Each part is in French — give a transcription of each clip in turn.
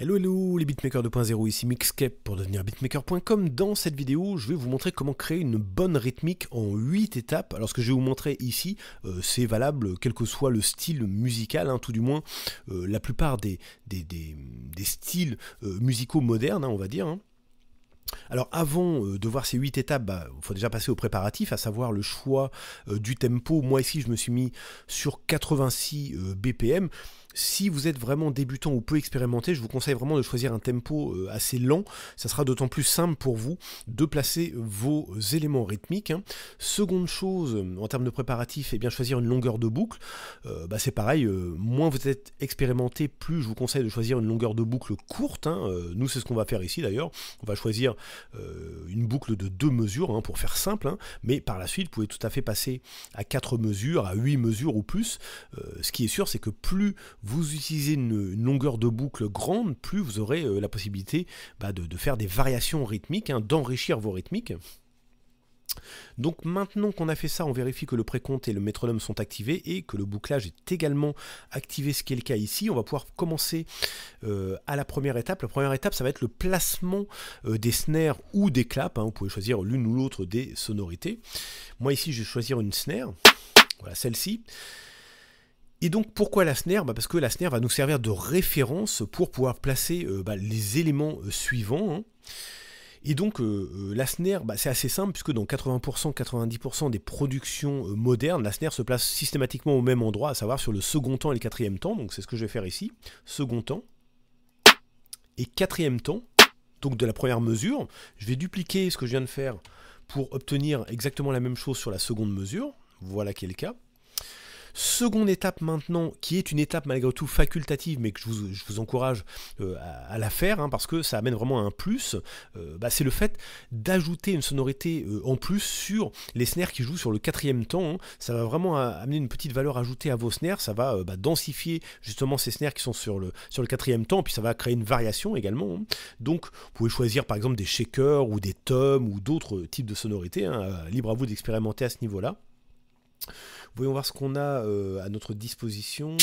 Hello hello les beatmakers 2.0, ici Mixcape pour devenir beatmaker.com. Dans cette vidéo, je vais vous montrer comment créer une bonne rythmique en 8 étapes. Alors ce que je vais vous montrer ici, euh, c'est valable quel que soit le style musical, hein, tout du moins euh, la plupart des, des, styles euh, musicaux modernes, hein, on va dire. Hein. Alors avant de voir ces 8 étapes, bah, il faut déjà passer au préparatif, à savoir le choix du tempo. Moi ici je me suis mis sur 86 BPM. Si vous êtes vraiment débutant ou peu expérimenté, je vous conseille vraiment de choisir un tempo euh, assez lent. Ça sera d'autant plus simple pour vous de placer vos éléments rythmiques. Hein. Seconde chose, en termes de préparatif, et eh bien choisir une longueur de boucle. Euh, bah, c'est pareil, euh, moins vous êtes expérimenté, plus je vous conseille de choisir une longueur de boucle courte. Hein. Nous, c'est ce qu'on va faire ici d'ailleurs. On va choisir une boucle de deux mesures hein, pour faire simple. Mais par la suite, vous pouvez tout à fait passer à quatre mesures, à huit mesures ou plus. ce qui est sûr, c'est que plus vous vous utilisez une, longueur de boucle grande, plus vous aurez euh, la possibilité bah, de, faire des variations rythmiques, hein, d'enrichir vos rythmiques. Donc maintenant qu'on a fait ça, on vérifie que le précompte et le métronome sont activés et que le bouclage est également activé, ce qui est le cas ici. On va pouvoir commencer euh, à la première étape. La première étape, ça va être le placement euh, des snares ou des claps. Hein. Vous pouvez choisir l'une ou l'autre des sonorités. Moi ici, je vais choisir une snare, voilà celle-ci. Et donc pourquoi la snare bah, Parce que la snare va nous servir de référence pour pouvoir placer euh, bah, les éléments euh, suivants. Hein. Et donc euh, la snare, bah, c'est assez simple, puisque dans 80%, 90% des productions modernes, la snare se place systématiquement au même endroit, à savoir sur le second temps et le quatrième temps. Donc c'est ce que je vais faire ici. Second temps et quatrième temps, donc de la première mesure. Je vais dupliquer ce que je viens de faire pour obtenir exactement la même chose sur la seconde mesure. Voilà qui est le cas. Seconde étape maintenant, qui est une étape malgré tout facultative, mais que je vous, encourage euh, à, la faire, hein, parce que ça amène vraiment un plus, euh, bah, c'est le fait d'ajouter une sonorité euh, en plus sur les snares qui jouent sur le quatrième temps. Hein. Ça va vraiment amener une petite valeur ajoutée à vos snares, ça va bah, densifier justement ces snares qui sont sur le, sur le quatrième temps, puis ça va créer une variation également. Hein. Donc vous pouvez choisir par exemple des shakers ou des tomes ou d'autres types de sonorités, libre à vous d'expérimenter à ce niveau-là. Voyons voir ce qu'on a euh, à notre disposition.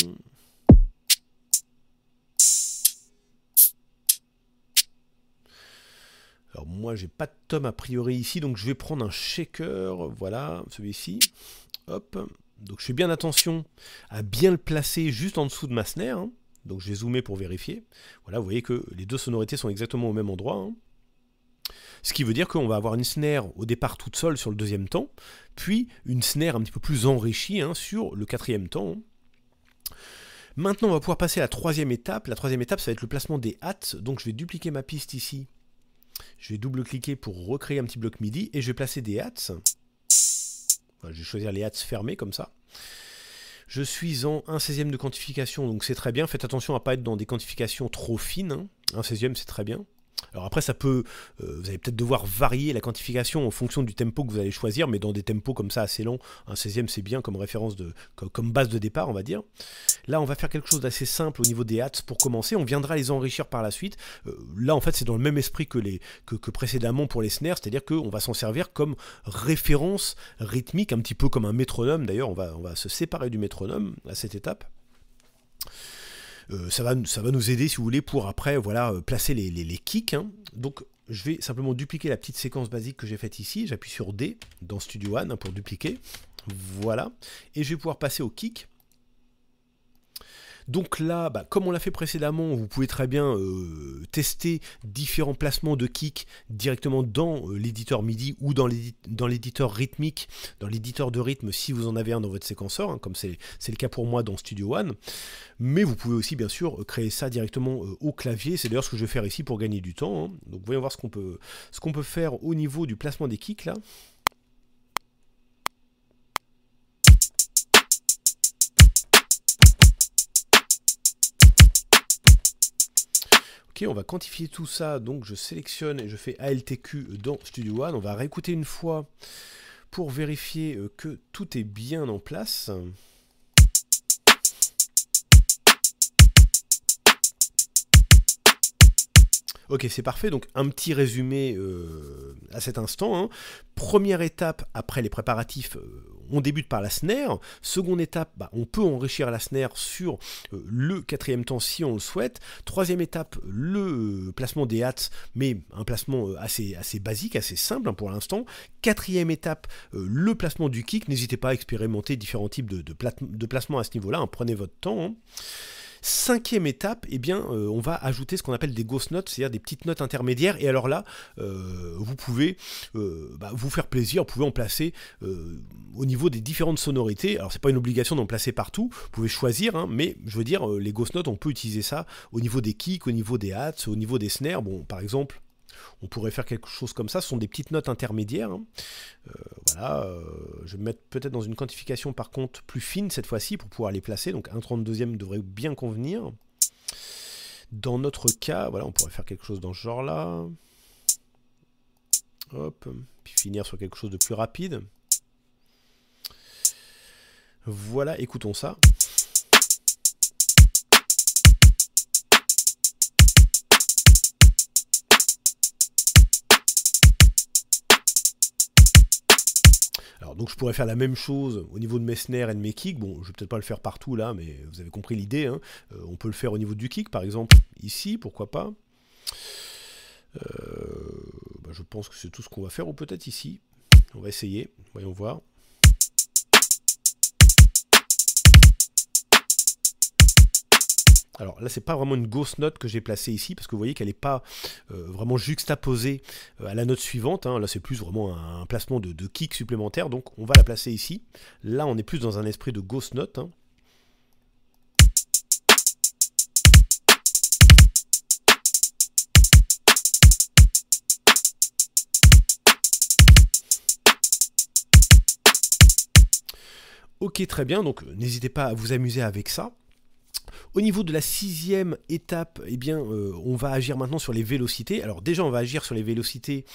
Alors moi j'ai pas de tome a priori ici, donc je vais prendre un shaker, voilà, celui-ci. Hop. Donc je fais bien attention à bien le placer juste en dessous de ma snare. Hein. Donc je vais zoomer pour vérifier. Voilà, vous voyez que les deux sonorités sont exactement au même endroit. Hein. Ce qui veut dire qu'on va avoir une snare au départ toute seule sur le deuxième temps, puis une snare un petit peu plus enrichie hein, sur le quatrième temps. Maintenant, on va pouvoir passer à la troisième étape. La troisième étape, ça va être le placement des hats. Donc, je vais dupliquer ma piste ici. Je vais double-cliquer pour recréer un petit bloc MIDI et je vais placer des hats. je vais choisir les hats fermés comme ça. Je suis en 1 16e de quantification, donc c'est très bien. Faites attention à ne pas être dans des quantifications trop fines. 1 hein. 16e, c'est très bien. Alors après, ça peut, euh, vous allez peut-être devoir varier la quantification en fonction du tempo que vous allez choisir, mais dans des tempos comme ça assez longs, un 16e c'est bien comme référence de, comme, base de départ, on va dire. Là, on va faire quelque chose d'assez simple au niveau des hats pour commencer. On viendra les enrichir par la suite. Euh, là, en fait, c'est dans le même esprit que les que, précédemment pour les snares, c'est-à-dire qu'on va s'en servir comme référence rythmique, un petit peu comme un métronome. D'ailleurs, on va on va se séparer du métronome à cette étape. Euh, ça, va, nous aider, si vous voulez, pour après voilà, euh, placer les, kicks. Hein. Donc je vais simplement dupliquer la petite séquence basique que j'ai faite ici. J'appuie sur D dans Studio One hein, pour dupliquer. Voilà. Et je vais pouvoir passer au kick. Donc là, bah, comme on l'a fait précédemment, vous pouvez très bien euh, tester différents placements de kicks directement dans euh, l'éditeur MIDI ou dans l'éditeur rythmique, dans l'éditeur de rythme si vous en avez un dans votre séquenceur, hein, comme c'est le cas pour moi dans Studio One. Mais vous pouvez aussi bien sûr créer ça directement euh, au clavier. C'est d'ailleurs ce que je vais faire ici pour gagner du temps. Hein. Donc voyons voir ce qu'on peut, ce qu'on peut faire au niveau du placement des kicks là. Ok, on va quantifier tout ça. Donc je sélectionne et je fais ALTQ dans Studio One. On va réécouter une fois pour vérifier euh, que tout est bien en place. Ok, c'est parfait. Donc un petit résumé euh, à cet instant. Hein. Première étape après les préparatifs. Euh, on débute par la snare. Seconde étape, bah, on peut enrichir la snare sur euh, le quatrième temps si on le souhaite. Troisième étape, le placement des hats, mais un placement assez, assez basique, assez simple hein, pour l'instant. Quatrième étape, le placement du kick. N'hésitez pas à expérimenter différents types de, placements à ce niveau-là. Hein. Prenez votre temps. Cinquième étape, eh bien, euh, on va ajouter ce qu'on appelle des ghost notes, c'est-à-dire des petites notes intermédiaires. Et alors là, euh, vous pouvez euh, bah, vous faire plaisir, vous pouvez en placer au niveau des différentes sonorités. Alors, c'est pas une obligation d'en placer partout, vous pouvez choisir, hein, mais je veux dire, les ghost notes, on peut utiliser ça au niveau des kicks, au niveau des hats, au niveau des snares. Bon, par exemple, on pourrait faire quelque chose comme ça. Ce sont des petites notes intermédiaires. Hein. Euh, voilà, euh, je vais me mettre peut-être dans une quantification par contre plus fine cette fois-ci pour pouvoir les placer. Donc un 32e devrait bien convenir. Dans notre cas, voilà, on pourrait faire quelque chose dans ce genre-là. Hop, puis finir sur quelque chose de plus rapide. Voilà, écoutons ça. donc je pourrais faire la même chose au niveau de mes snares et de mes kicks. Bon, je vais peut-être pas le faire partout là, mais vous avez compris l'idée. Hein. Euh, on peut le faire au niveau du kick, par exemple ici, pourquoi pas. Euh, bah, je pense que c'est tout ce qu'on va faire, ou peut-être ici. On va essayer, voyons voir. alors là, c'est pas vraiment une grosse note que j'ai placée ici, parce que vous voyez qu'elle n'est pas euh, vraiment juxtaposée euh, à la note suivante. Hein. Là, c'est plus vraiment un, placement de, kick supplémentaire, donc on va la placer ici. Là, on est plus dans un esprit de ghost note. Hein. Ok, très bien, donc euh, n'hésitez pas à vous amuser avec ça. Au niveau de la sixième étape, eh bien, euh, on va agir maintenant sur les vélocités. Alors déjà, on va agir sur les vélocités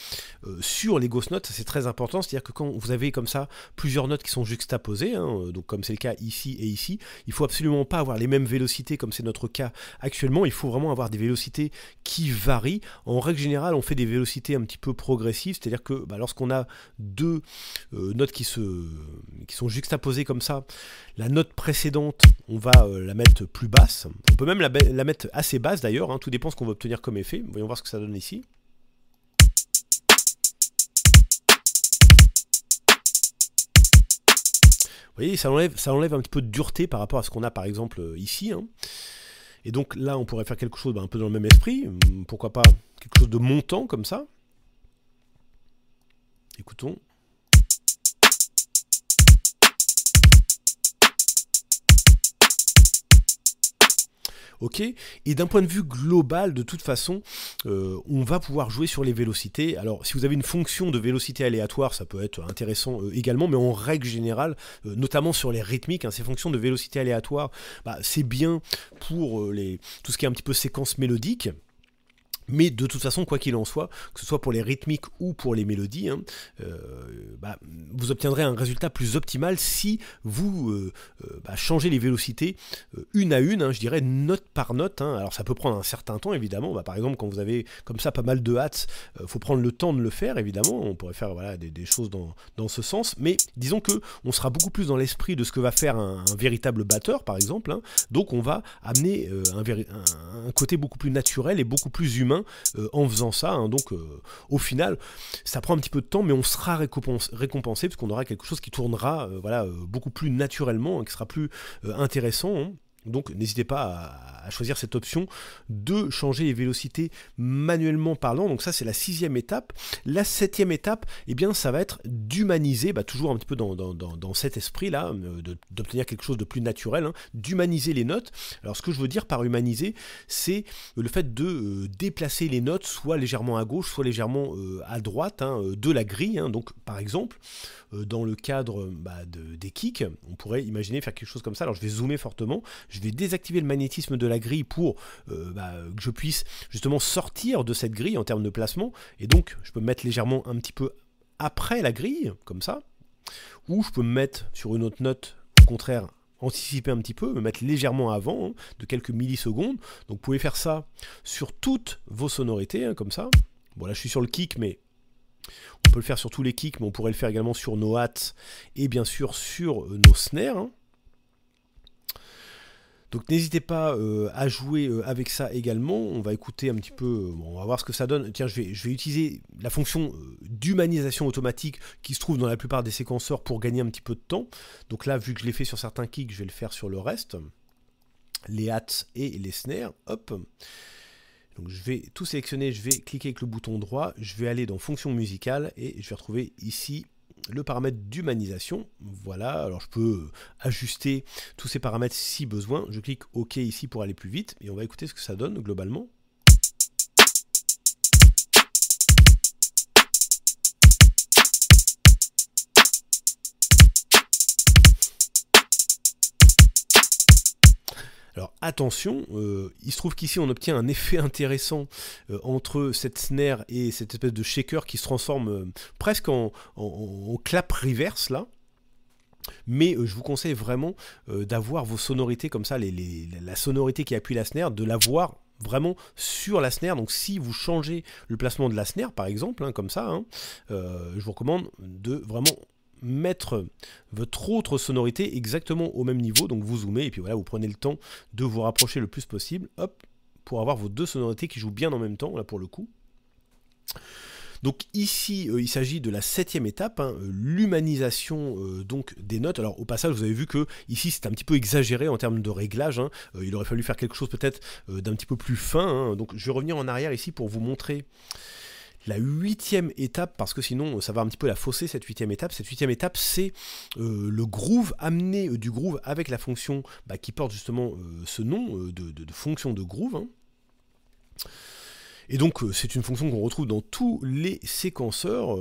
euh, sur les ghost notes, c'est très important. C'est-à-dire que quand vous avez comme ça plusieurs notes qui sont juxtaposées, hein, donc comme c'est le cas ici et ici, il faut absolument pas avoir les mêmes vélocités comme c'est notre cas actuellement. Il faut vraiment avoir des vélocités qui varient. En règle générale, on fait des vélocités un petit peu progressives, c'est-à-dire que bah, lorsqu'on a deux euh, notes qui, se, qui sont juxtaposées comme ça, la note précédente, on va la mettre plus basse on peut même la, mettre assez basse d'ailleurs, hein. tout dépend ce qu'on veut obtenir comme effet. Voyons voir ce que ça donne ici. Vous voyez, ça enlève, ça un petit peu de dureté par rapport à ce qu'on a par exemple euh, ici. Hein. Et donc là, on pourrait faire quelque chose bah, un peu dans le même esprit. Hum, pourquoi pas quelque chose de montant comme ça. Écoutons. Et d'un point de vue global, de toute façon, euh, on va pouvoir jouer sur les vélocités. Alors, si vous avez une fonction de vélocité aléatoire, ça peut être intéressant euh, également, mais en règle générale, euh, notamment sur les rythmiques, hein, ces fonctions de vélocité aléatoire, bah, c'est bien pour les, tout ce qui est un petit peu séquence mélodique. Mais de toute façon, quoi qu'il en soit, que ce soit pour les rythmiques ou pour les mélodies, hein, euh, bah, vous obtiendrez un résultat plus optimal si vous euh, euh, bah, changez les vélocités une à une, hein, je dirais note par note. Hein. Alors ça peut prendre un certain temps, évidemment. Bah, par exemple, quand vous avez comme ça pas mal de hats, il faut prendre le temps de le faire, évidemment. On pourrait faire des, choses dans, ce sens. Mais disons que on sera beaucoup plus dans l'esprit de ce que va faire un, véritable batteur, par exemple. Donc on va amener un côté beaucoup plus naturel et beaucoup plus humain euh, en faisant ça. Hein. donc euh, au final, ça prend un petit peu de temps, mais on sera récompensé, parce qu'on aura quelque chose qui tournera euh, voilà, beaucoup plus naturellement, et hein, qui sera plus intéressant. Hein. Donc n'hésitez pas à choisir cette option de changer les vélocités manuellement parlant. Donc ça c'est la sixième étape. La septième étape, eh bien ça va être d'humaniser, bah, toujours un petit peu dans, cet esprit-là, euh, d'obtenir quelque chose de plus naturel, hein, d'humaniser les notes. Alors ce que je veux dire par humaniser, c'est le fait de euh, déplacer les notes soit légèrement à gauche, soit légèrement euh, à droite hein, de la grille. Hein. Donc par exemple, dans le cadre bah, des kicks, on pourrait imaginer faire quelque chose comme ça. Alors je vais zoomer fortement je vais désactiver le magnétisme de la grille pour euh, bah, que je puisse justement sortir de cette grille en termes de placement. Et donc, je peux me mettre légèrement un petit peu après la grille, comme ça. Ou je peux me mettre sur une autre note, au contraire, anticiper un petit peu, me mettre légèrement avant, hein, de quelques millisecondes. Donc vous pouvez faire ça sur toutes vos sonorités, hein, comme ça. Bon là je suis sur le kick, mais on peut le faire sur tous les kicks, mais on pourrait le faire également sur nos hats et bien sûr sur euh, nos snares. Hein. Donc n'hésitez pas euh, à jouer euh, avec ça également. On va écouter un petit peu, euh, on va voir ce que ça donne. Tiens, je vais, utiliser la fonction d'humanisation automatique qui se trouve dans la plupart des séquenceurs pour gagner un petit peu de temps. Donc là, vu que je l'ai fait sur certains kicks, je vais le faire sur le reste. Les hats et les snares, hop. Donc je vais tout sélectionner, je vais cliquer avec le bouton droit, je vais aller dans fonction musicale et je vais retrouver ici le paramètre d'humanisation. Voilà, alors je peux ajuster tous ces paramètres si besoin. Je clique OK ici pour aller plus vite et on va écouter ce que ça donne globalement. Alors attention, euh, il se trouve qu'ici on obtient un effet intéressant euh, entre cette snare et cette espèce de shaker qui se transforme euh, presque en, clap reverse là. Mais je vous conseille vraiment d'avoir vos sonorités comme ça, la sonorité qui appuie la snare, de l'avoir vraiment sur la snare. Donc si vous changez le placement de la snare par exemple, hein, comme ça, hein, je vous recommande de vraiment mettre votre autre sonorité exactement au même niveau. Donc vous zoomez et puis voilà, vous prenez le temps de vous rapprocher le plus possible. Hop, pour avoir vos deux sonorités qui jouent bien en même temps, là pour le coup. Donc ici, euh, il s'agit de la septième étape, hein, euh, l'humanisation euh, donc des notes. Alors au passage, vous avez vu que ici c'est un petit peu exagéré en termes de réglage. Hein. il aurait fallu faire quelque chose peut-être d'un petit peu plus fin. Hein. Donc je vais revenir en arrière ici pour vous montrer la huitième étape, parce que sinon ça va un petit peu la fausser cette huitième étape. Cette huitième étape, c'est euh, le groove, amener euh, du groove avec la fonction bah, qui porte justement euh, ce nom de, fonction de groove. Hein. Et donc c'est une fonction qu'on retrouve dans tous les séquenceurs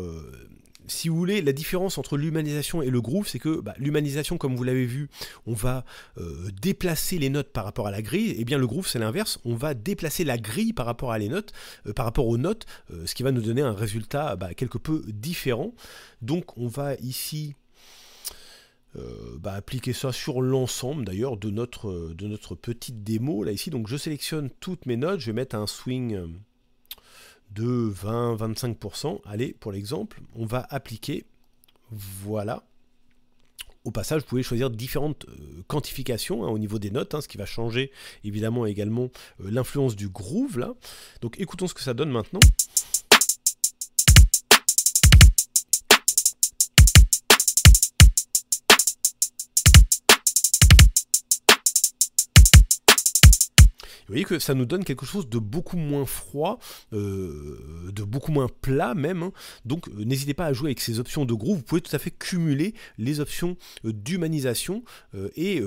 si vous voulez, la différence entre l'humanisation et le groove, c'est que bah, l'humanisation, comme vous l'avez vu, on va euh, déplacer les notes par rapport à la grille, et eh bien le groove, c'est l'inverse, on va déplacer la grille par rapport à les notes, euh, par rapport aux notes, euh, ce qui va nous donner un résultat bah, quelque peu différent. Donc on va ici bah, appliquer ça sur l'ensemble d'ailleurs de notre, de notre petite démo là ici. Donc je sélectionne toutes mes notes, je vais mettre un swing de 20-25%, allez, pour l'exemple, on va appliquer, voilà, au passage, vous pouvez choisir différentes euh, quantifications hein, au niveau des notes, hein, ce qui va changer évidemment également euh, l'influence du groove là. Donc écoutons ce que ça donne maintenant. vous voyez que ça nous donne quelque chose de beaucoup moins froid, euh, de beaucoup moins plat même. Hein. Donc euh, n'hésitez pas à jouer avec ces options de groove, Vous pouvez tout à fait cumuler les options euh, d'humanisation et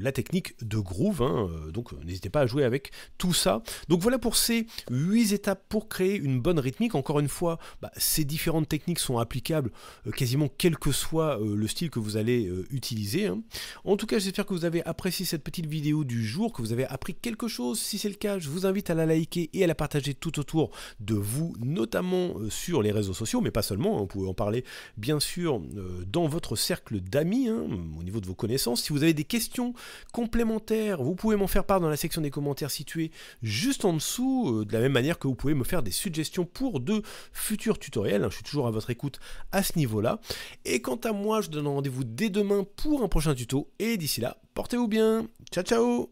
la technique de groove. Hein. Donc n'hésitez pas à jouer avec tout ça. Donc voilà pour ces 8 étapes pour créer une bonne rythmique. Encore une fois, bah, ces différentes techniques sont applicables quasiment quel que soit le style que vous allez utiliser. Hein. En tout cas, j'espère que vous avez apprécié cette petite vidéo du jour, que vous avez appris quelque chose si c'est le cas, je vous invite à la liker et à la partager tout autour de vous, notamment euh, sur les réseaux sociaux, mais pas seulement. Hein, vous pouvez en parler, bien sûr, euh, dans votre cercle d'amis, hein, au niveau de vos connaissances. Si vous avez des questions complémentaires, vous pouvez m'en faire part dans la section des commentaires située juste en dessous, euh, de la même manière que vous pouvez me faire des suggestions pour de futurs tutoriels. Hein. je suis toujours à votre écoute à ce niveau-là. Et quant à moi, je donne rendez-vous dès demain pour un prochain tuto. Et d'ici là, portez-vous bien. Ciao, ciao